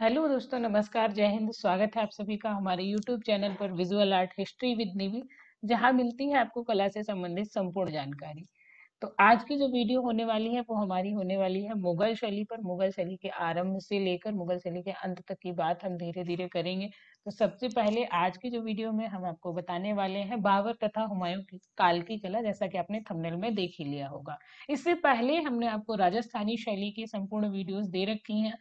Hello दोस्तों नमस्कार जय हिंद स्वागत है आप सभी का हमारे यूट्यूब चैनल पर visual art history with Nivi जहां मिलती है आपको कला से संबंधित संपूर्ण जानकारी तो आज की जो वीडियो होने वाली है वो हमारी होने वाली है मुगल शैली पर मुगल शैली के आरंभ से लेकर मुगल शैली के अंत तक की बात हम धीरे धीरे करेंगे तो सबसे पहले आज की जो वीडियो में हम आपको बताने वाले हैं बाबर तथा हुमायूं की काल की कला जैसा कि आपने थंबनेल में देख ही लिया होगा इससे पहले हमने आपको राजस्थानी शैली की संपूर्ण वीडियोस दे रखी हैं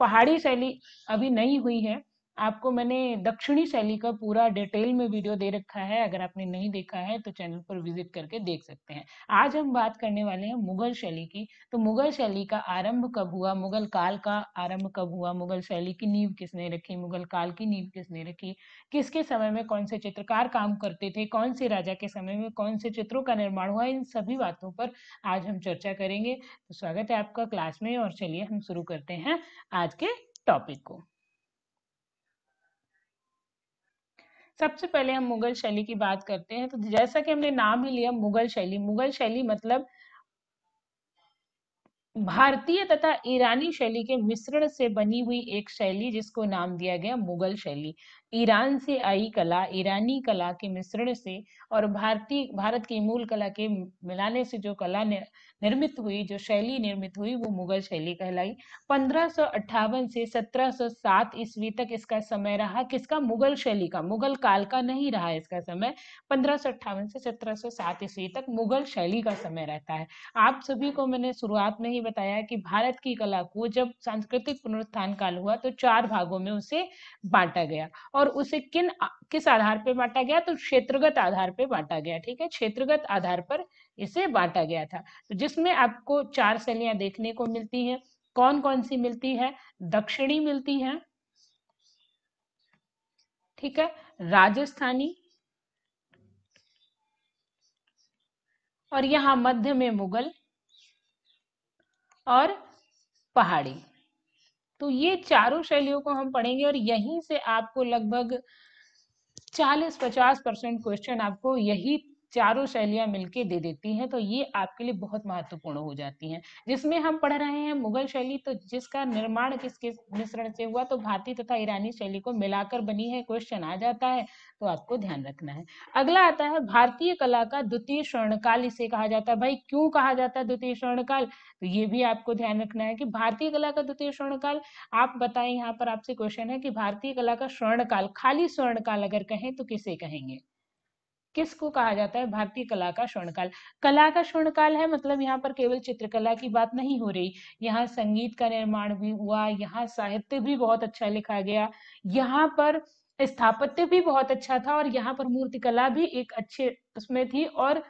पहाड़ी शैली अभी नहीं हुई है आपको मैंने दक्षिणी शैली का पूरा डिटेल में वीडियो दे रखा है अगर आपने नहीं देखा है तो चैनल पर विजिट करके देख सकते हैं आज हम बात करने वाले हैं मुगल शैली की तो मुगल शैली का आरंभ कब हुआ मुगल काल का आरंभ कब हुआ मुगल शैली की नींव किसने रखी मुगल काल की नींव किसने रखी किसके समय में कौन से चित्रकार काम करते थे कौन से राजा के समय में कौन से चित्रों का निर्माण हुआ इन सभी बातों पर आज हम चर्चा करेंगे तो स्वागत है आपका क्लास में और चलिए हम शुरू करते हैं आज के टॉपिक को सबसे पहले हम मुगल शैली की बात करते हैं तो जैसा कि हमने नाम ही लिया मुगल शैली मुगल शैली मतलब भारतीय तथा ईरानी शैली के मिश्रण से बनी हुई एक शैली जिसको नाम दिया गया मुगल शैली ईरान से आई कला ईरानी कला के मिश्रण से और भारतीय भारत की मूल कला के मिलाने से जो कला निर्मित हुई जो शैली निर्मित हुई वो मुगल शैली कहलाई पंद्रह से 1707 ईस्वी तक इसका समय रहा किसका मुगल शैली का मुगल काल का नहीं रहा इसका समय पंद्रह से 1707 ईस्वी तक मुगल शैली का समय रहता है आप सभी को मैंने शुरुआत में ही बताया कि भारत की कला को जब सांस्कृतिक पुनरुत्थान काल हुआ तो चार भागों में उसे बांटा गया और उसे किन किस आधार पर बांटा गया तो क्षेत्रगत आधार पर बांटा गया ठीक है क्षेत्रगत आधार पर इसे बांटा गया था तो जिसमें आपको चार शैलियां देखने को मिलती हैं कौन कौन सी मिलती है दक्षिणी मिलती है ठीक है राजस्थानी और यहां मध्य में मुगल और पहाड़ी तो ये चारों शैलियों को हम पढ़ेंगे और यहीं से आपको लगभग 40-50 परसेंट क्वेश्चन आपको यही चारों शैलियां मिलके दे देती हैं तो ये आपके लिए बहुत महत्वपूर्ण हो जाती हैं जिसमें हम पढ़ रहे हैं मुगल शैली तो जिसका निर्माण किसके मिश्रण से हुआ तो भारतीय तथा ईरानी शैली को मिलाकर बनी है क्वेश्चन आ जाता है तो आपको ध्यान रखना है अगला आता है भारतीय कला का द्वितीय स्वर्णकाल इसे कहा जाता है भाई क्यों कहा जाता है द्वितीय स्वर्णकाल तो ये भी आपको ध्यान रखना है कि भारतीय कला का द्वितीय स्वर्णकाल आप बताएं यहाँ पर आपसे क्वेश्चन है कि भारतीय कला का स्वर्णकाल खाली स्वर्णकाल अगर कहें तो किसे कहेंगे किसको कहा जाता है भारतीय कला का स्वर्णकाल कला का स्वर्णकाल है मतलब यहाँ पर केवल चित्रकला की बात नहीं हो रही यहाँ संगीत का निर्माण भी हुआ यहाँ साहित्य भी बहुत अच्छा लिखा गया यहाँ पर स्थापत्य भी बहुत अच्छा था और यहाँ पर मूर्तिकला भी एक अच्छे उसमें थी और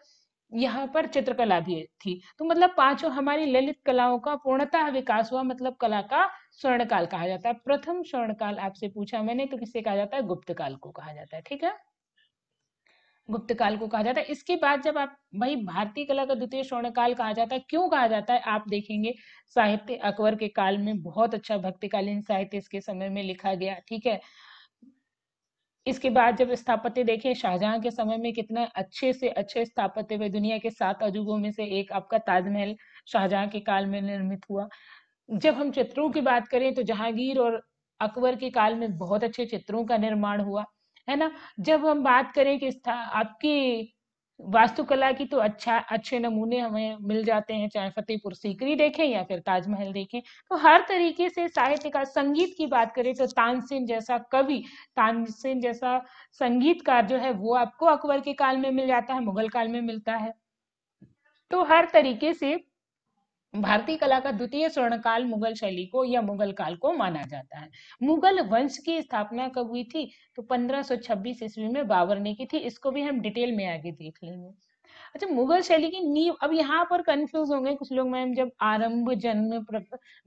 यहाँ पर चित्रकला भी थी तो मतलब पांचों हमारी ललित कलाओं का पूर्णतः विकास हुआ मतलब कला का स्वर्णकाल कहा जाता है प्रथम स्वर्णकाल आपसे पूछा मैंने तो किसे कहा जाता है गुप्त काल को कहा जाता है ठीक है गुप्त काल को कहा जाता है इसके बाद जब आप भाई भारतीय कला का द्वितीय स्वर्ण काल कहा जाता है क्यों कहा जाता है आप देखेंगे साहित्य अकबर के काल में बहुत अच्छा भक्तिकालीन साहित्य इसके समय में लिखा गया ठीक है इसके बाद जब स्थापत्य देखें शाहजहां के समय में कितना अच्छे से अच्छे स्थापत्य हुए दुनिया के सात अजूबों में से एक आपका ताजमहल शाहजहां के काल में निर्मित हुआ जब हम चित्रों की बात करें तो जहांगीर और अकबर के काल में बहुत अच्छे चित्रों का निर्माण हुआ है ना जब हम बात करें कि आपकी वास्तुकला की तो अच्छा अच्छे नमूने हमें मिल जाते हैं चाहे फतेहपुर सीकरी देखें या फिर ताजमहल देखें तो हर तरीके से साहित्य का संगीत की बात करें तो तानसेन जैसा कवि तानसेन जैसा संगीतकार जो है वो आपको अकबर के काल में मिल जाता है मुगल काल में मिलता है तो हर तरीके से भारतीय कला का द्वितीय स्वर्णकाल मुगल शैली को या मुगल काल को माना जाता है मुगल वंश की स्थापना कब हुई थी तो 1526 ईस्वी में बाबर ने की थी इसको भी हम डिटेल में आगे देख लेंगे अच्छा मुगल शैली की नींव अब यहाँ पर कंफ्यूज होंगे कुछ लोग मैम जब आरंभ जन्म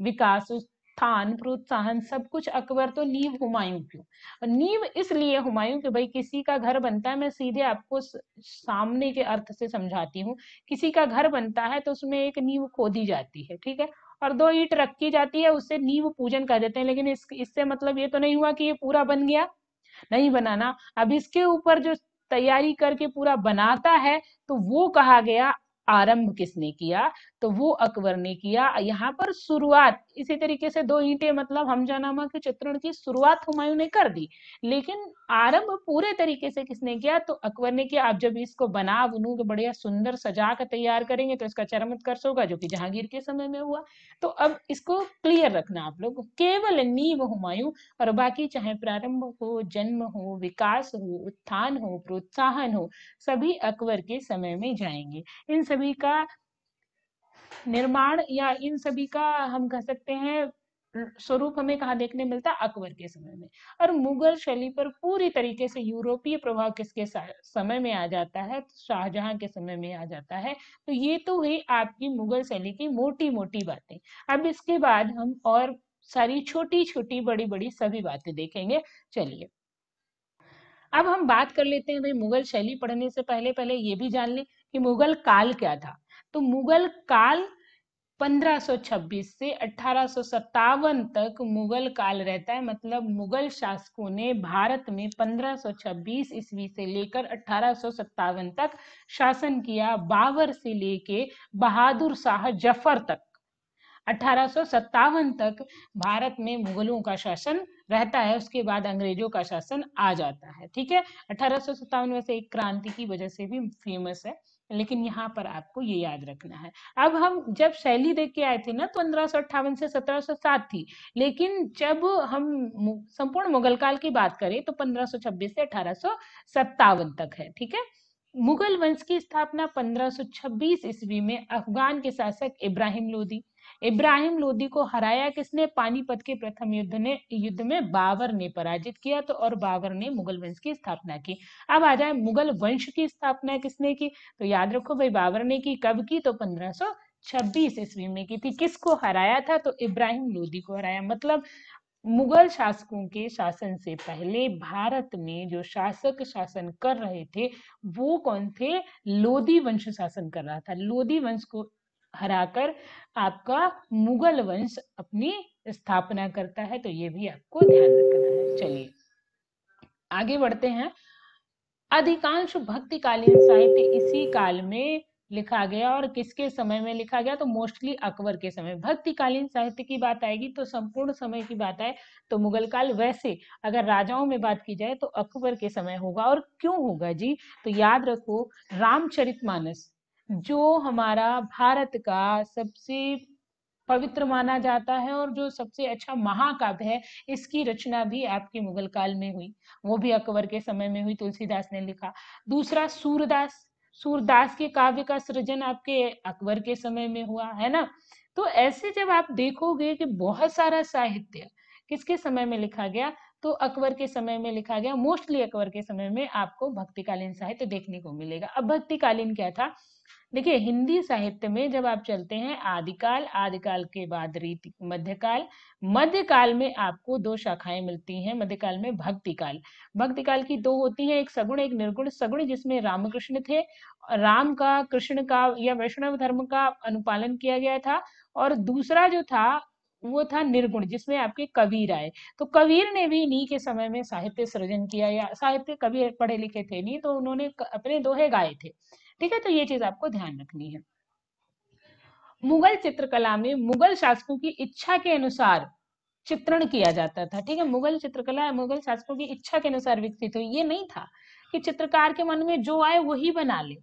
विकास स्थान प्रोत्साहन सब कुछ अकबर तो नींव हुमायूं क्यों और नींव इसलिए हुमायूं कि भाई किसी का घर बनता है मैं सीधे आपको सामने के अर्थ से समझाती हूँ किसी का घर बनता है तो उसमें एक नींव खोदी जाती है ठीक है और दो ईट रखी जाती है उससे नींव पूजन कर देते हैं लेकिन इस, इससे मतलब ये तो नहीं हुआ कि ये पूरा बन गया नहीं बनाना अब इसके ऊपर जो तैयारी करके पूरा बनाता है तो वो कहा गया आरंभ किसने किया तो वो अकबर ने किया यहाँ पर शुरुआत इसी तरीके से दो ईटे मतलब हमजानामा के चित्रण की शुरुआत हुमायूं ने कर दी लेकिन आरंभ पूरे तरीके से किसने किया तो अकबर ने किया आप जब इसको बना बुनू के बढ़िया सुंदर सजा कर तैयार करेंगे तो इसका चरमत्कर्ष होगा जो कि जहांगीर के समय में हुआ तो अब इसको क्लियर रखना आप लोग केवल नींव हुमायूं और बाकी चाहे प्रारंभ हो जन्म हो विकास हो उत्थान हो प्रोत्साहन हो सभी अकबर के समय में जाएंगे इन सभी का निर्माण या इन सभी का हम कह सकते हैं स्वरूप हमें कहा देखने मिलता अकबर के समय में और मुगल शैली पर पूरी तरीके से यूरोपीय प्रभाव किसके समय में आ जाता है शाहजहां के समय में आ जाता है तो ये तो है आपकी मुगल शैली की मोटी मोटी बातें अब इसके बाद हम और सारी छोटी छोटी बड़ी बड़ी सभी बातें देखेंगे चलिए अब हम बात कर लेते हैं भाई मुगल शैली पढ़ने से पहले पहले ये भी जान लें कि मुगल काल क्या था तो मुगल काल 1526 से अठारह तक मुगल काल रहता है मतलब मुगल शासकों ने भारत में 1526 ईस्वी से लेकर अठारह तक शासन किया बाबर से लेके बहादुर शाह जफर तक अठारह तक भारत में मुगलों का शासन रहता है उसके बाद अंग्रेजों का शासन आ जाता है ठीक है अठारह में से एक क्रांति की वजह से भी फेमस है लेकिन यहाँ पर आपको ये याद रखना है अब हम जब शैली देख के आए थे ना तो पंद्रह से सत्रह थी लेकिन जब हम संपूर्ण मुगल काल की बात करें तो 1526 से अठारह तक है ठीक है मुगल वंश की स्थापना 1526 ईस्वी में अफगान के शासक इब्राहिम लोदी इब्राहिम लोदी को हराया किसने पानीपत के प्रथम युद्ध ने युद्ध में बाबर ने पराजित किया तो और बाबर ने मुगल वंश की स्थापना की अब आ जाए मुगल वंश की स्थापना किसने की तो याद रखो भाई बाबर ने की कब की तो पंद्रह सौ छब्बीस ईस्वी में की थी किसको हराया था तो इब्राहिम लोदी को हराया मतलब मुगल शासकों के शासन से पहले भारत में जो शासक शासन कर रहे थे वो कौन थे लोधी वंश शासन कर रहा था लोधी वंश को हराकर आपका मुगल वंश अपनी स्थापना करता है तो ये भी आपको ध्यान रखना है चलिए आगे बढ़ते हैं अधिकांश भक्तिकालीन साहित्य इसी काल में लिखा गया और किसके समय में लिखा गया तो मोस्टली अकबर के समय भक्तिकालीन साहित्य की बात आएगी तो संपूर्ण समय की बात आए तो मुगल काल वैसे अगर राजाओं में बात की जाए तो अकबर के समय होगा और क्यों होगा जी तो याद रखो रामचरितमानस हम्म। जो हमारा भारत का सबसे पवित्र माना जाता है और जो सबसे अच्छा महाकाव्य है इसकी रचना भी आपके मुगल काल में हुई वो भी अकबर के समय में हुई तुलसीदास ने लिखा दूसरा सूरदास सूरदास के काव्य का सृजन आपके अकबर के समय में हुआ है ना तो ऐसे जब आप देखोगे कि बहुत सारा साहित्य किसके समय में लिखा गया तो अकबर के समय में लिखा गया मोस्टली अकबर के समय में आपको भक्तिकालीन साहित्य देखने को मिलेगा अब भक्तिकालीन क्या था देखिए हिंदी साहित्य में जब आप चलते हैं आदिकाल आदिकाल के बाद रीति मध्यकाल मध्यकाल में आपको दो शाखाएं मिलती हैं मध्यकाल में भक्तिकाल भक्तिकाल की दो होती हैं एक सगुण एक निर्गुण सगुण जिसमें रामकृष्ण थे राम का कृष्ण का या वैष्णव धर्म का अनुपालन किया गया था और दूसरा जो था वो था निर्गुण जिसमें आपके कबीर आए तो कबीर ने भी नी के समय में साहित्य सृजन किया या साहित्य कबीर पढ़े लिखे थे नहीं तो उन्होंने अपने दोहे गाए थे ठीक है तो ये चीज आपको ध्यान रखनी है मुगल चित्रकला में मुगल शासकों की इच्छा के अनुसार चित्रण किया जाता था ठीक है मुगल चित्रकला मुगल शासकों की इच्छा के अनुसार विकसित हुई ये नहीं था कि चित्रकार के मन में जो आए वही बना ले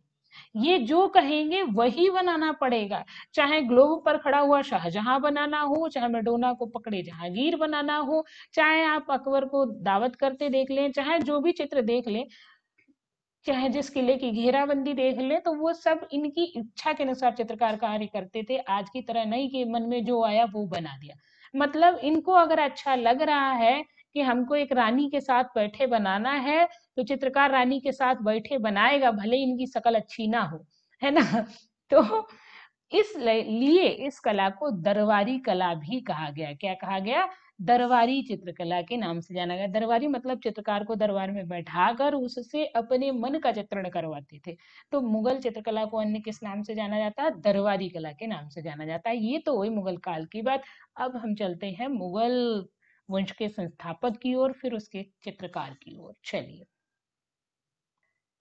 ये जो कहेंगे वही बनाना पड़ेगा चाहे ग्लोब पर खड़ा हुआ शाहजहां बनाना हो चाहे मेडोना को पकड़े जहांगीर बनाना हो चाहे आप अकबर को दावत करते देख लें चाहे जो भी चित्र देख लें चाहे जिस किले की घेराबंदी देख ले तो वो सब इनकी इच्छा के अनुसार चित्रकार कार्य करते थे आज की तरह नहीं कि मन में जो आया वो बना दिया मतलब इनको अगर अच्छा लग रहा है कि हमको एक रानी के साथ बैठे बनाना है तो चित्रकार रानी के साथ बैठे बनाएगा भले इनकी शकल अच्छी ना हो है ना तो इस लिए इस कला को दरबारी कला भी कहा गया क्या कहा गया दरबारी चित्रकला के नाम से जाना गया दरबारी मतलब चित्रकार को दरबार में बैठाकर उससे अपने मन का चित्रण करवाते थे तो मुगल चित्रकला को अन्य किस नाम से जाना जाता है दरबारी कला के नाम से जाना जाता है ये तो हुई मुगल काल की बात अब हम चलते हैं मुगल वंश के संस्थापक की ओर फिर उसके चित्रकार की ओर चलिए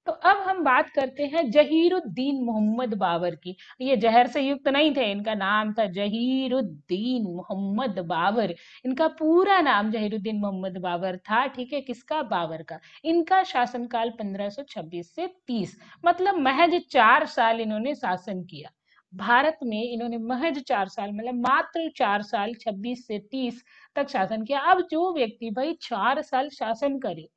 तो अब हम बात करते हैं जहीरुद्दीन मोहम्मद बाबर की ये जहर से युक्त नहीं थे इनका नाम था जहीरुद्दीन मोहम्मद बाबर इनका पूरा नाम जहीरुद्दीन मोहम्मद बाबर था ठीक है किसका बाबर का इनका शासनकाल 1526 से 30 मतलब महज चार साल इन्होंने शासन किया भारत में इन्होंने महज चार साल मतलब मात्र चार साल 26 से 30 तक शासन किया अब जो व्यक्ति भाई चार साल शासन करे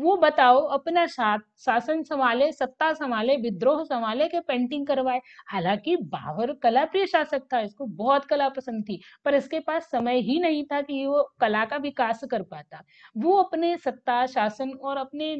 वो बताओ अपना साथ शासन संभाले सत्ता संभाले विद्रोह संभाले के पेंटिंग करवाए हालांकि बाबर कला प्रिय शासक था इसको बहुत कला पसंद थी पर इसके पास समय ही नहीं था कि वो कला का विकास कर पाता वो अपने सत्ता शासन और अपने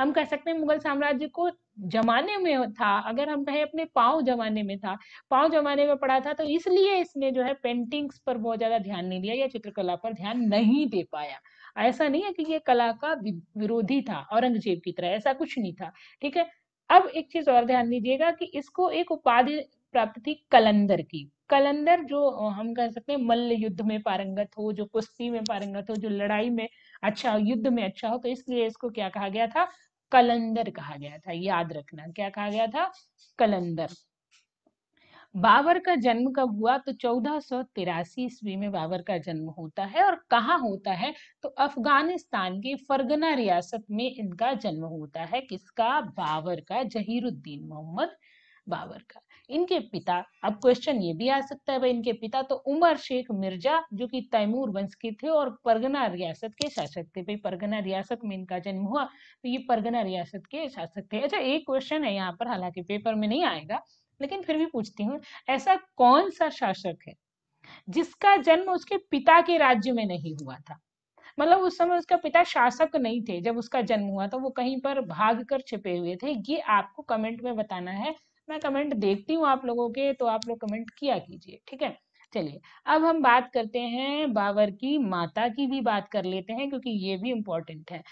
हम कह सकते हैं मुगल साम्राज्य को जमाने में था अगर हम कहें अपने पाँव जमाने में था पाँव जमाने में पड़ा था तो इसलिए इसने जो है पेंटिंग्स पर बहुत ज्यादा ध्यान नहीं दिया या चित्रकला पर ध्यान नहीं दे पाया ऐसा नहीं है कि ये कला का विरोधी था औरंगजेब की तरह ऐसा कुछ नहीं था ठीक है अब एक चीज और ध्यान दीजिएगा कि इसको एक उपाधि प्राप्त थी कलंदर की कलंदर जो हम कह सकते हैं मल्ल युद्ध में पारंगत हो जो कुश्ती में पारंगत हो जो लड़ाई में अच्छा हो युद्ध में अच्छा हो तो इसलिए इसको क्या कहा गया था कलंदर कहा गया था याद रखना क्या कहा गया था कलंदर बाबर का जन्म कब हुआ तो चौदह सौ तिरासी ईस्वी में बाबर का जन्म होता है और कहाँ होता है तो अफगानिस्तान के फरगना रियासत में इनका जन्म होता है किसका बाबर का जहीरुद्दीन मोहम्मद बाबर का इनके पिता अब क्वेश्चन ये भी आ सकता है भाई इनके पिता तो उमर शेख मिर्जा जो कि तैमूर वंश के थे और परगना रियासत के शासक थे भाई परगना रियासत में इनका जन्म हुआ तो ये परगना रियासत के शासक थे अच्छा एक क्वेश्चन है यहाँ पर हालांकि पेपर में नहीं आएगा लेकिन फिर भी पूछती हूँ ऐसा कौन सा शासक है जिसका जन्म उसके पिता के राज्य में नहीं हुआ था मतलब उस समय उसका पिता शासक नहीं थे जब उसका जन्म हुआ था वो कहीं पर भाग कर छिपे हुए थे ये आपको कमेंट में बताना है मैं कमेंट देखती हूँ आप लोगों के तो आप लोग कमेंट किया कीजिए ठीक है चलिए अब हम बात करते हैं बाबर की माता की भी बात कर लेते हैं क्योंकि ये भी इम्पोर्टेंट है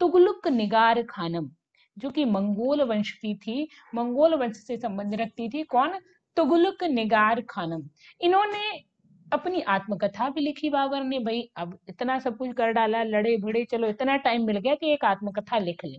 तुगलुक निगार खानम जो कि मंगोल वंश की थी मंगोल वंश से संबंध रखती थी कौन तुगलुक निगार खानम इन्होंने अपनी आत्मकथा भी लिखी बाबर ने भाई अब इतना सब कुछ कर डाला लड़े भिड़े चलो इतना टाइम मिल गया कि एक आत्मकथा लिख ले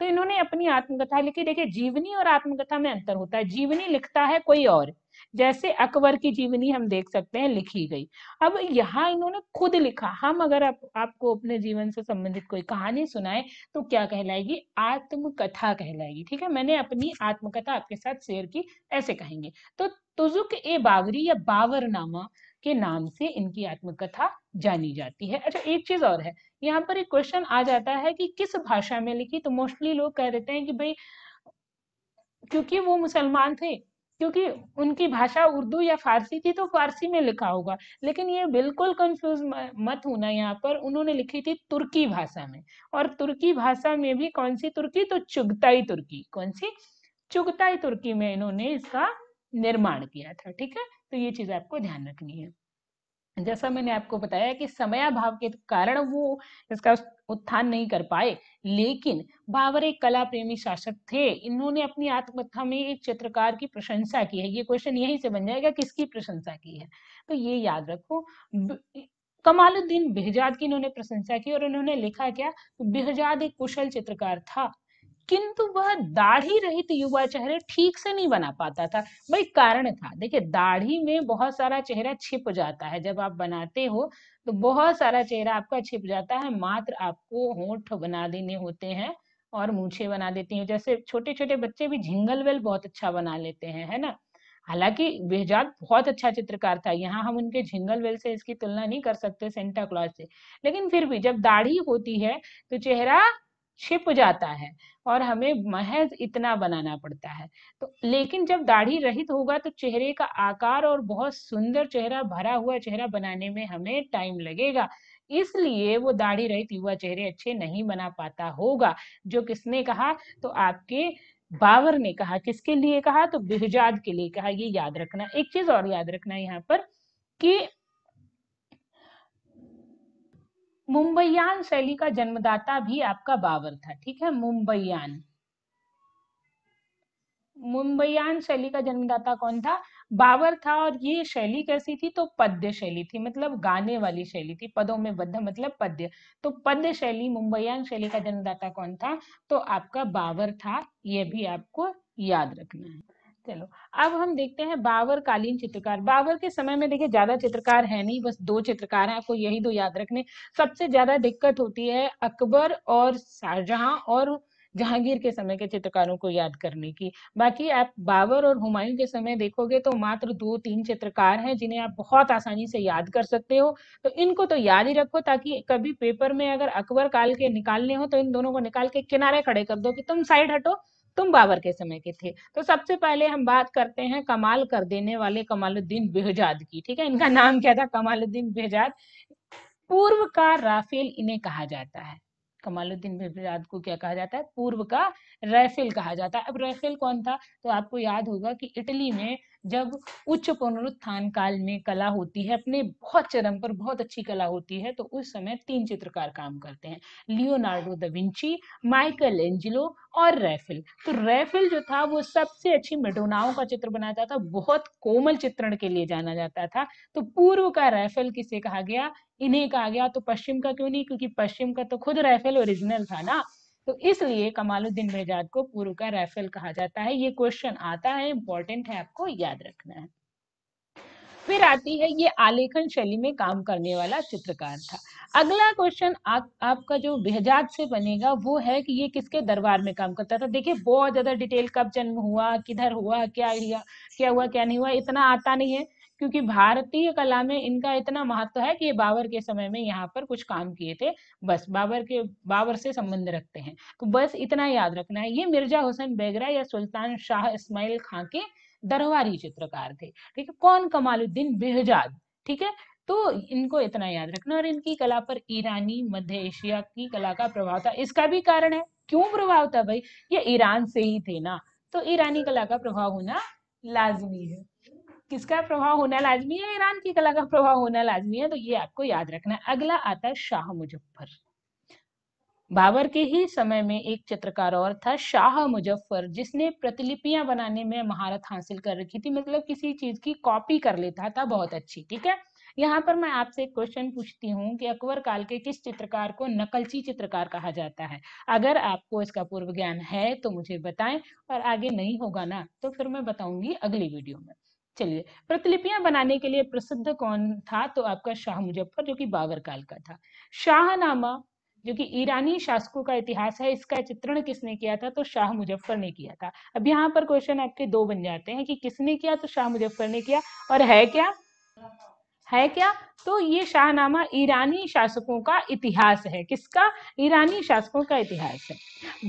तो इन्होंने अपनी आत्मकथा लिखी देखिए जीवनी और आत्मकथा में अंतर होता है जीवनी लिखता है कोई और जैसे अकबर की जीवनी हम देख सकते हैं लिखी गई अब यहाँ इन्होंने खुद लिखा हम अगर आप, आपको अपने जीवन से संबंधित कोई कहानी सुनाए तो क्या कहलाएगी आत्मकथा कहलाएगी ठीक है मैंने अपनी आत्मकथा आपके साथ शेयर की ऐसे कहेंगे तो तुजुक ए बावरी या बावरनामा के नाम से इनकी आत्मकथा जानी जाती है अच्छा एक चीज और है यहाँ पर एक क्वेश्चन आ जाता है कि किस भाषा में लिखी तो मोस्टली लोग कह देते हैं कि भाई क्योंकि वो मुसलमान थे क्योंकि उनकी भाषा उर्दू या फारसी थी तो फारसी में लिखा होगा लेकिन ये बिल्कुल कंफ्यूज मत होना यहाँ पर उन्होंने लिखी थी तुर्की भाषा में और तुर्की भाषा में भी कौन सी तुर्की तो चुगताई तुर्की कौन सी चुगताई तुर्की में इन्होंने इसका निर्माण किया था ठीक है तो ये चीज आपको ध्यान रखनी है जैसा मैंने आपको बताया कि भाव के कारण वो इसका उत्थान नहीं कर पाए लेकिन बाबर एक कला प्रेमी शासक थे इन्होंने अपनी आत्मकथा में एक चित्रकार की प्रशंसा की है ये क्वेश्चन यहीं से बन जाएगा किसकी प्रशंसा की है तो ये याद रखो कमालुद्दीन बेहजाद की इन्होंने प्रशंसा की और उन्होंने लिखा क्या बेहजाद एक कुशल चित्रकार था किंतु वह दाढ़ी रहित युवा चेहरे ठीक से नहीं बना पाता था भाई कारण था देखिए दाढ़ी में बहुत सारा चेहरा छिप जाता है जब आप बनाते हो तो बहुत सारा चेहरा आपका छिप जाता है मात्र आपको होठ बना देने होते हैं और मूछे बना देती हूँ जैसे छोटे छोटे बच्चे भी झिंगल वेल बहुत अच्छा बना लेते हैं है ना हालांकि बेहजाद बहुत अच्छा चित्रकार था यहाँ हम उनके झिंगल वेल से इसकी तुलना नहीं कर सकते सेंटा क्लॉज से लेकिन फिर भी जब दाढ़ी होती है तो चेहरा छिप जाता है और हमें महज इतना बनाना पड़ता है तो लेकिन जब दाढ़ी रहित होगा तो चेहरे का आकार और बहुत सुंदर चेहरा भरा हुआ चेहरा बनाने में हमें टाइम लगेगा इसलिए वो दाढ़ी रहित युवा चेहरे अच्छे नहीं बना पाता होगा जो किसने कहा तो आपके बावर ने कहा किसके लिए कहा तो बिहजाद के लिए कहा ये याद रखना एक चीज और याद रखना यहाँ पर कि मुंबईयान शैली का जन्मदाता भी आपका बाबर था ठीक है मुंबईयान मुंबईयान शैली का जन्मदाता कौन था बाबर था और ये शैली कैसी थी तो पद्य शैली थी मतलब गाने वाली शैली थी पदों में बद्ध मतलब पद्य तो पद्य शैली मुंबईयान शैली का जन्मदाता कौन था तो आपका बाबर था यह भी आपको याद रखना है चलो अब हम देखते हैं बाबर कालीन चित्रकार बाबर के समय में देखिए ज्यादा चित्रकार है नहीं बस दो चित्रकार हैं आपको यही दो याद रखने सबसे ज्यादा दिक्कत होती है अकबर और शाहजहां और जहांगीर के समय के चित्रकारों को याद करने की बाकी आप बाबर और हुमायूं के समय देखोगे तो मात्र दो तीन चित्रकार हैं जिन्हें आप बहुत आसानी से याद कर सकते हो तो इनको तो याद ही रखो ताकि कभी पेपर में अगर अकबर काल के निकालने हो तो इन दोनों को निकाल के किनारे खड़े कर दो कि तुम साइड हटो तुम बाबर के समय के थे तो सबसे पहले हम बात करते हैं कमाल कर देने वाले कमालुद्दीन बेहजाद की ठीक है इनका नाम क्या था कमालुद्दीन बेहजाद पूर्व का राफेल इन्हें कहा जाता है कमालुद्दीन बेहजाद को क्या कहा जाता है पूर्व का राफेल कहा जाता है अब राफेल कौन था तो आपको याद होगा कि इटली में जब उच्च पुनरुत्थान काल में कला होती है अपने बहुत चरम पर बहुत अच्छी कला होती है तो उस समय तीन चित्रकार काम करते हैं Leonardo da Vinci Michelangelo और रैफिल तो रैफिल जो था वो सबसे अच्छी मेडोनाओं का चित्र बनाता था बहुत कोमल चित्रण के लिए जाना जाता था तो पूर्व का रैफिल किसे कहा गया इन्हें कहा गया तो पश्चिम का क्यों नहीं क्योंकि पश्चिम का तो खुद रैफिल ओरिजिनल था ना तो इसलिए कमालुद्दीन बेजाद को पूर्व का राइफल कहा जाता है ये क्वेश्चन आता है इंपॉर्टेंट है आपको याद रखना है फिर आती है ये आलेखन शैली में काम करने वाला चित्रकार था अगला क्वेश्चन आप आपका जो बेहजाद से बनेगा वो है कि ये किसके दरबार में काम करता था देखिए बहुत ज्यादा डिटेल कब जन्म हुआ किधर हुआ क्या हुआ क्या हुआ क्या नहीं हुआ इतना आता नहीं है क्योंकि भारतीय कला में इनका इतना महत्व है कि ये बाबर के समय में यहाँ पर कुछ काम किए थे बस बाबर के बाबर से संबंध रखते हैं तो बस इतना याद रखना है ये मिर्जा हुसैन बेगरा या सुल्तान शाह इस्माइल खां के दरबारी चित्रकार थे ठीक है कौन कमालुद्दीन बेहजाद ठीक है तो इनको इतना याद रखना और इनकी कला पर ईरानी मध्य एशिया की कला का प्रभाव था इसका भी कारण है क्यों प्रभाव था भाई ये ईरान से ही थे ना तो ईरानी कला का प्रभाव होना लाजमी है किसका प्रभाव होना लाजमी है ईरान की कला का प्रभाव होना लाजमी है तो ये आपको याद रखना है अगला आता है शाह मुजफ्फर बाबर के ही समय में एक चित्रकार और था शाह मुजफ्फर जिसने प्रतिलिपियां बनाने में महारत हासिल कर रखी थी मतलब किसी चीज की कॉपी कर लेता था बहुत अच्छी ठीक है यहाँ पर मैं आपसे एक क्वेश्चन पूछती हूँ कि अकबर काल के किस चित्रकार को नकलची चित्रकार कहा जाता है अगर आपको इसका पूर्व ज्ञान है तो मुझे बताएं और आगे नहीं होगा ना तो फिर मैं बताऊंगी अगली वीडियो में चलिए प्रतिलिपियां बनाने के लिए प्रसिद्ध कौन था तो आपका शाह मुजफ्फर जो कि बाबर काल का था शाहनामा जो कि ईरानी शासकों का इतिहास है इसका चित्रण किसने किया था तो शाह मुजफ्फर ने किया था अब यहाँ पर क्वेश्चन आपके दो बन जाते हैं कि किसने किया तो शाह मुजफ्फर ने किया और है क्या है क्या तो ये शाहनामा ईरानी शासकों का इतिहास है किसका ईरानी शासकों का इतिहास है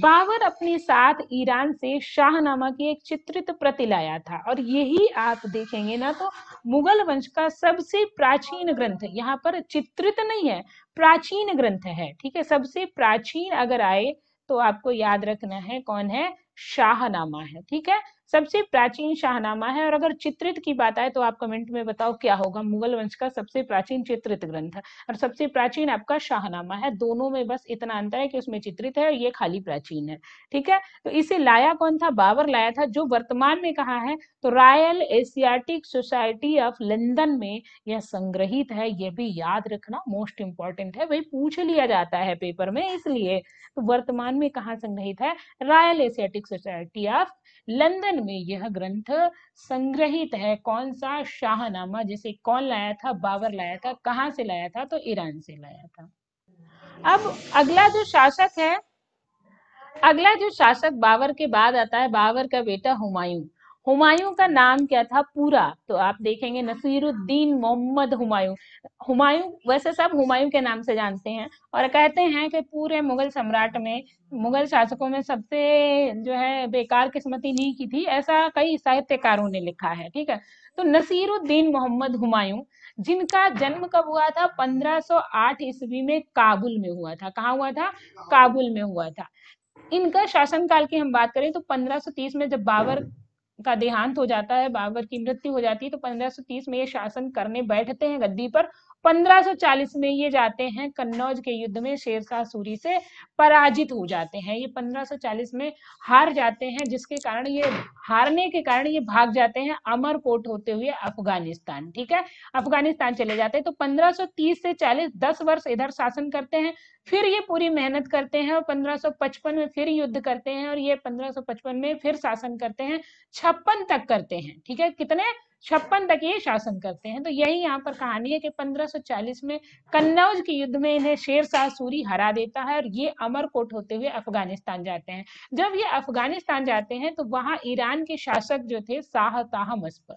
बाबर अपने साथ ईरान से शाहनामा की एक चित्रित प्रति लाया था और यही आप देखेंगे ना तो मुगल वंश का सबसे प्राचीन ग्रंथ यहाँ पर चित्रित नहीं है प्राचीन ग्रंथ है ठीक है सबसे प्राचीन अगर आए तो आपको याद रखना है कौन है शाहनामा है ठीक है सबसे प्राचीन शाहनामा है और अगर चित्रित की बात आए तो आप कमेंट में बताओ क्या होगा मुगल वंश का सबसे प्राचीन चित्रित ग्रंथ और सबसे प्राचीन आपका शाहनामा है दोनों में बस इतना अंतर है कि उसमें चित्रित है और ये खाली प्राचीन है ठीक है तो इसे लाया कौन था बाबर लाया था जो वर्तमान में कहा है तो Royal Asiatic Society of London में यह संग्रहित है यह भी याद रखना मोस्ट इंपॉर्टेंट है भाई पूछ लिया जाता है पेपर में इसलिए तो वर्तमान में कहा संग्रहित है Royal Asiatic Society of London में यह ग्रंथ संग्रहित है कौन सा शाहनामा जिसे कौन लाया था बाबर लाया था कहाँ से लाया था तो ईरान से लाया था अब अगला जो शासक है अगला जो शासक बाबर के बाद आता है बाबर का बेटा हुमायूं हुमायूं का नाम क्या था पूरा तो आप देखेंगे नसीरुद्दीन मोहम्मद हुमायूं हुमायूं वैसे सब हुमायूं के नाम से जानते हैं और कहते हैं कि पूरे मुगल सम्राट में मुगल शासकों में सबसे जो है बेकार किस्मती नहीं की थी ऐसा कई साहित्यकारों ने लिखा है ठीक है तो नसीरुद्दीन मोहम्मद हुमायूं जिनका जन्म कब हुआ था 1508 ईस्वी में काबुल में हुआ था कहाँ हुआ था काबुल में हुआ था इनका शासनकाल की हम बात करें तो 1530 में जब बाबर का देहांत हो जाता है बाबर की मृत्यु हो जाती है तो 1530 में ये शासन करने बैठते हैं गद्दी पर 1540 में ये जाते हैं कन्नौज के युद्ध में शेरशाह सूरी से पराजित हो जाते हैं ये 1540 में हार जाते हैं जिसके कारण ये हारने के कारण ये भाग जाते हैं अमरकोट होते हुए अफगानिस्तान ठीक है अफगानिस्तान चले जाते हैं तो 1530 से 40 10 वर्ष इधर शासन करते हैं फिर ये पूरी मेहनत करते हैं और 1555 में फिर युद्ध करते हैं और ये 1555 में फिर शासन करते हैं छप्पन तक करते हैं ठीक है कितने छप्पन तक ये शासन करते हैं तो यही यहाँ पर कहानी है कि 1540 में कन्नौज के युद्ध में इन्हें शेर शाह सूरी हरा देता है और ये अमरकोट होते हुए अफगानिस्तान जाते हैं जब ये अफगानिस्तान जाते हैं तो वहां ईरान के शासक जो थे शाह मस्प मस्पर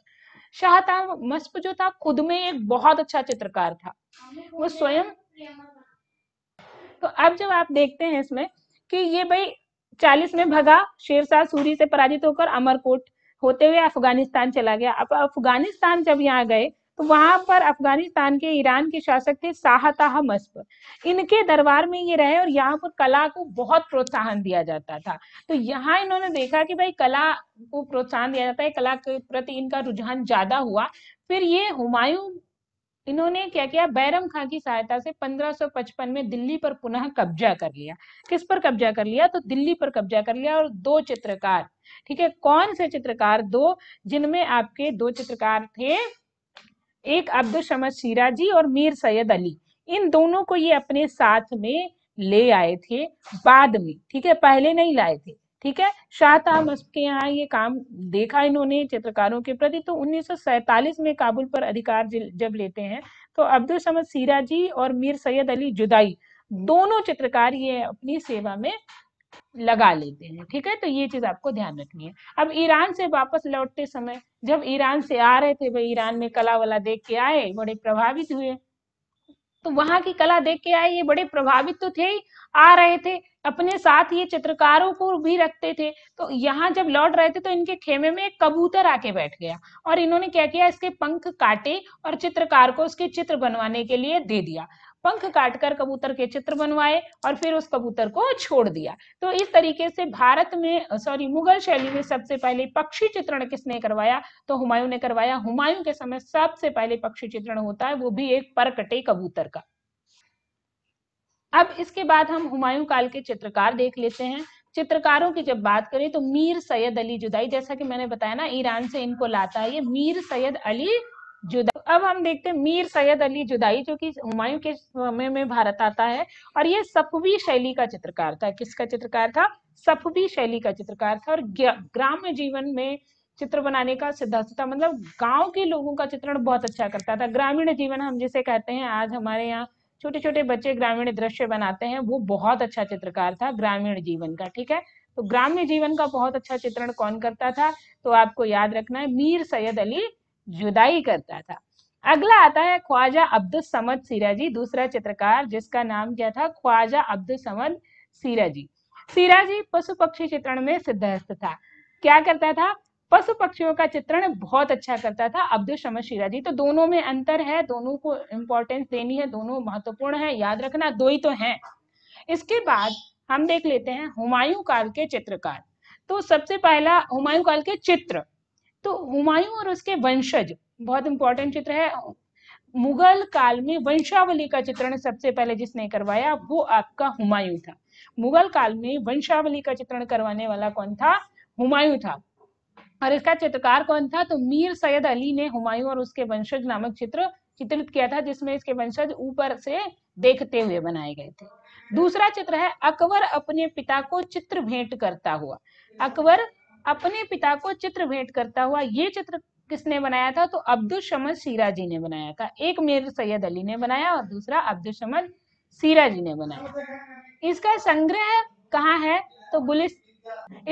शाह मस्प जो था खुद में एक बहुत अच्छा चित्रकार था वो स्वयं तो अब जब आप देखते हैं इसमें कि ये भाई चालीस में भगा शेरशाह सूरी से पराजित होकर अमरकोट होते हुए अफगानिस्तान चला गया अब अफगानिस्तान जब यहाँ गए तो वहां पर अफगानिस्तान के ईरान के शासक थे साहताह मस्प इनके दरबार में ये रहे और यहाँ पर कला को बहुत प्रोत्साहन दिया जाता था तो यहाँ इन्होंने देखा कि भाई कला को प्रोत्साहन दिया जाता है कला के प्रति इनका रुझान ज्यादा हुआ फिर ये हुमायूं इन्होंने क्या किया बैरम खां की सहायता से 1555 में दिल्ली पर पुनः कब्जा कर लिया किस पर कब्जा कर लिया तो दिल्ली पर कब्जा कर लिया और दो चित्रकार ठीक है कौन से चित्रकार दो जिनमें आपके दो चित्रकार थे एक अब्दुल शमद सिराजी और मीर सैयद अली इन दोनों को ये अपने साथ में ले आए थे बाद में ठीक है पहले नहीं लाए थे ठीक है शाह के यहाँ ये काम देखा इन्होंने चित्रकारों के प्रति तो 1947 में काबुल पर अधिकार जब लेते हैं तो अब्दुल समद सीरा जी और मीर सैयद अली जुदाई दोनों चित्रकार ये अपनी सेवा में लगा लेते हैं ठीक है तो ये चीज आपको ध्यान रखनी है अब ईरान से वापस लौटते समय जब ईरान से आ रहे थे भाई ईरान में कला वाला देख के आए बड़े प्रभावित हुए तो वहां की कला देख के आए ये बड़े प्रभावित तो थे ही आ रहे थे अपने साथ ये चित्रकारों को भी रखते थे तो यहाँ जब लौट रहे थे तो इनके खेमे में एक कबूतर आके बैठ गया और इन्होंने क्या किया इसके पंख काटे और चित्रकार को उसके चित्र बनवाने के लिए दे दिया पंख काटकर कबूतर के चित्र बनवाए और फिर उस कबूतर को छोड़ दिया तो इस तरीके से भारत में सॉरी मुगल शैली में सबसे पहले पक्षी चित्रण किसने करवाया तो हुमायूं ने करवाया हुमायूं के समय सबसे पहले पक्षी चित्रण होता है वो भी एक परकटे कबूतर का अब इसके बाद हम हुमायूं काल के चित्रकार देख लेते हैं चित्रकारों की जब बात करें तो मीर सैयद अली जुदाई जैसा कि मैंने बताया ना ईरान से इनको लाता है ये मीर सैयद अली जुदाई अब हम देखते हैं मीर सैयद अली जुदाई जो कि हुमायूं के समय में भारत आता है और ये सफवी शैली का चित्रकार था किसका चित्रकार था सफवी शैली का चित्रकार था और ग्राम्य जीवन में चित्र बनाने का सिद्धांत था मतलब गांव के लोगों का चित्रण बहुत अच्छा करता था ग्रामीण जीवन हम जिसे कहते हैं आज हमारे यहाँ छोटे छोटे बच्चे ग्रामीण दृश्य बनाते हैं वो बहुत अच्छा चित्रकार था ग्रामीण जीवन का ठीक है तो ग्रामीण जीवन का बहुत अच्छा चित्रण कौन करता था तो आपको याद रखना है मीर सैयद अली जुदाई करता था अगला आता है ख्वाजा अब्दुल समद सिराजी दूसरा चित्रकार जिसका नाम क्या था ख्वाजा अब्दुल समद सिराजी सिराजी पशु पक्षी चित्रण में सिद्धहस्त था क्या करता था पशु पक्षियों का चित्रण बहुत अच्छा करता था अब्दुल शमद शीरा जी तो दोनों में अंतर है दोनों को इम्पोर्टेंस देनी है दोनों महत्वपूर्ण है याद रखना दो ही तो हैं इसके बाद हम देख लेते हैं हुमायूं काल के चित्रकार तो सबसे पहला हुमायूं काल के चित्र तो हुमायूं और उसके वंशज बहुत इंपॉर्टेंट चित्र है मुगल काल में वंशावली का चित्रण सबसे पहले जिसने करवाया वो आपका हुमायूं था मुगल काल में वंशावली का चित्रण करवाने वाला कौन था हुमायूं था और इसका चित्रकार कौन था तो मीर सैयद अली ने हुमायूं और उसके वंशज नामक चित्र चित्रित किया था जिसमें इसके वंशज ऊपर से देखते हुए बनाए गए थे दूसरा चित्र है अकबर अपने पिता को चित्र भेंट करता हुआ अकबर अपने पिता को चित्र भेंट करता हुआ ये चित्र किसने बनाया था तो अब्दुल शमद सीरा जी ने बनाया था एक मीर सैयद अली ने बनाया और दूसरा अब्दुल शमद सीरा जी ने बनाया इसका संग्रह कहाँ है तो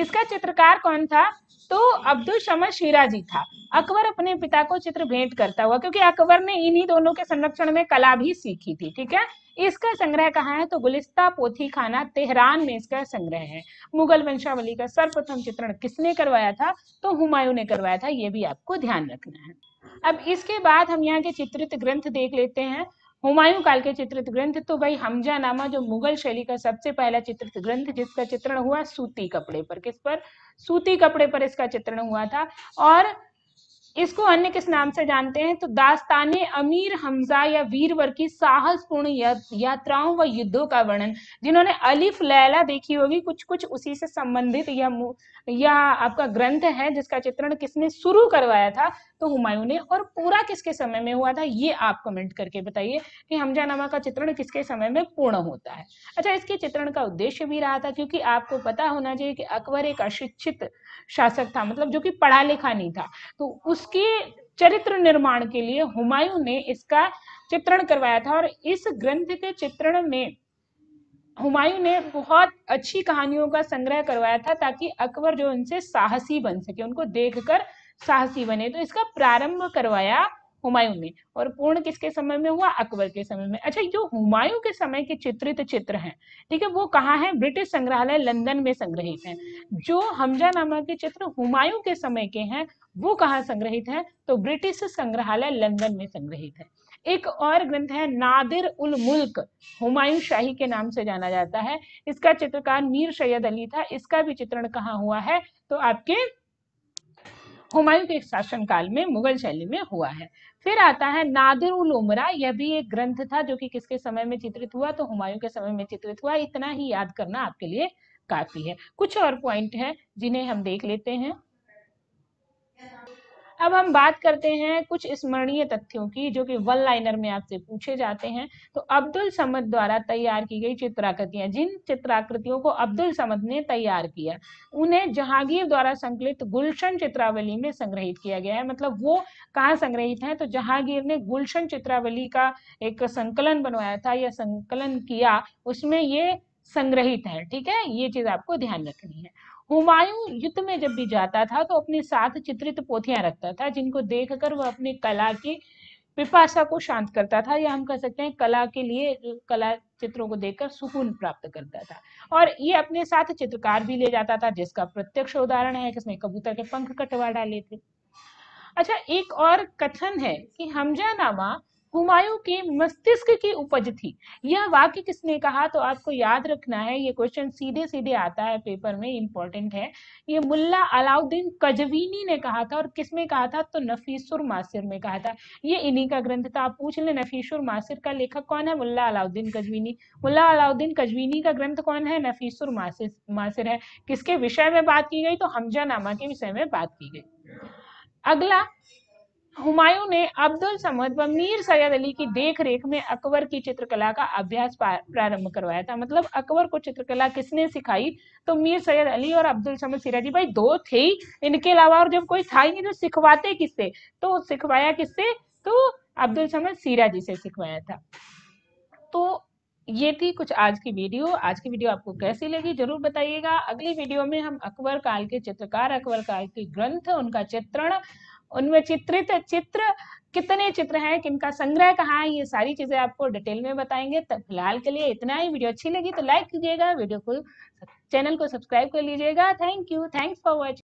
इसका चित्रकार कौन था तो अब्दुल शमद शिराजी था अकबर अपने पिता को चित्र भेंट करता हुआ क्योंकि अकबर ने इन्हीं दोनों के संरक्षण में कला भी सीखी थी ठीक है इसका संग्रह कहाँ है तो गुलिस्ता पोथी खाना तेहरान में इसका संग्रह है मुगल वंशावली का सर्वप्रथम चित्रण किसने करवाया था तो हुमायूं ने करवाया था ये भी आपको ध्यान रखना है अब इसके बाद हम यहाँ के चित्रित ग्रंथ देख लेते हैं हुमायूं काल के चित्रित ग्रंथ तो भाई हमजा नामा जो मुगल शैली का सबसे पहला चित्रित ग्रंथ जिसका चित्रण हुआ सूती कपड़े पर किस पर सूती कपड़े पर इसका चित्रण हुआ था और इसको अन्य किस नाम से जानते हैं तो दास्तान अमीर हमजा या वीरवर की साहसपूर्ण या, यात्राओं व युद्धों का वर्णन जिन्होंने अलिफ लैला देखी होगी कुछ कुछ उसी से संबंधित या या आपका ग्रंथ है जिसका चित्रण किसने शुरू करवाया था तो हुमायूं ने और पूरा किसके समय में हुआ था ये आप कमेंट करके बताइए कि हमजानामा का चित्रण किसके समय में पूर्ण होता है अच्छा इसके चित्रण का उद्देश्य भी रहा था क्योंकि आपको पता होना चाहिए कि अकबर एक अशिक्षित शासक था मतलब जो कि पढ़ा लिखा नहीं था तो उसके चरित्र निर्माण के लिए हुमायूं ने इसका चित्रण करवाया था और इस ग्रंथ के चित्रण में हुमायूं ने बहुत अच्छी कहानियों का संग्रह करवाया था ताकि अकबर जो उनसे साहसी बन सके उनको देखकर साहसी बने तो इसका प्रारंभ करवाया हुमायूं ने और पूर्ण किसके समय में हुआ अकबर के समय में अच्छा जो हुमायूं के समय के चित्रित चित्र हैं ठीक है वो कहाँ है ब्रिटिश संग्रहालय लंदन में संग्रहित हैं जो हमजा नामा के चित्र हुमायूं के समय के हैं वो कहाँ संग्रहित है तो ब्रिटिश संग्रहालय लंदन में संग्रहित है एक और ग्रंथ है नादिर उल मुल्क हुमायूं शाही के नाम से जाना जाता है इसका चित्रकार मीर सैयद अली था इसका भी चित्रण कहाँ हुआ है तो आपके हुमायूं के शासनकाल में मुगल शैली में हुआ है फिर आता है नादिर उल उमरा यह भी एक ग्रंथ था जो कि किसके समय में चित्रित हुआ तो हुमायूं के समय में चित्रित हुआ इतना ही याद करना आपके लिए काफी है कुछ और पॉइंट है जिन्हें हम देख लेते हैं अब हम बात करते हैं कुछ स्मरणीय तथ्यों की जो कि वन लाइनर में आपसे पूछे जाते हैं तो अब्दुल समद द्वारा तैयार की गई चित्राकृतियां जिन चित्राकृतियों को अब्दुल समद ने तैयार किया उन्हें जहांगीर द्वारा संकलित गुलशन चित्रावली में संग्रहित किया गया है मतलब वो कहाँ संग्रहित है तो जहांगीर ने गुलशन चित्रावली का एक संकलन बनवाया था या संकलन किया उसमें ये संग्रहित है ठीक है ये चीज आपको ध्यान रखनी है हुमायूं युद्ध में जब भी जाता था तो अपने साथ चित्रित पोथियां रखता था जिनको देखकर वह अपनी कला की पिपासा को शांत करता था या हम कह सकते हैं कला के लिए कला चित्रों को देखकर सुकून प्राप्त करता था और ये अपने साथ चित्रकार भी ले जाता था जिसका प्रत्यक्ष उदाहरण है कि कबूतर के पंख कटवा डाले थे अच्छा एक और कथन है कि हमजा नामा हुमायूं के मस्तिष्क की उपज थी यह वाक्य किसने कहा तो आपको याद रखना है ये क्वेश्चन सीधे सीधे आता है पेपर में इंपॉर्टेंट है ये मुल्ला अलाउद्दीन कजवीनी ने कहा था और किसमें कहा था तो नफीसुर मासिर में कहा था ये इन्हीं का ग्रंथ था आप पूछ ले नफीसुर मासिर का लेखक कौन है मुल्ला अलाउद्दीन कजवीनी मुल्ला अलाउद्दीन कजवीनी का ग्रंथ कौन है नफीसुर मासिर मासिर है किसके विषय में बात की गई तो हमजा नामा के विषय में बात की गई अगला हुमायूं ने अब्दुल समद व मीर सैयद अली की देख रेख में अकबर की चित्रकला का अभ्यास प्रारंभ करवाया था मतलब अकबर को चित्रकला किसने सिखाई तो मीर सैयद अली और अब्दुल समद सिराजी भाई दो थे ही इनके अलावा और जब कोई था ही नहीं तो सिखवाते किससे तो सिखवाया किससे तो अब्दुल समद सिराजी से सिखवाया था तो ये थी कुछ आज की वीडियो आज की वीडियो आपको कैसी लगी जरूर बताइएगा अगली वीडियो में हम अकबर काल के चित्रकार अकबर काल के ग्रंथ उनका चित्रण उनमें चित्रित चित्र कितने चित्र हैं किनका संग्रह कहाँ है ये सारी चीजें आपको डिटेल में बताएंगे तो फिलहाल के लिए इतना ही वीडियो अच्छी लगी तो लाइक कीजिएगा वीडियो को चैनल को सब्सक्राइब कर लीजिएगा thank you thanks for watching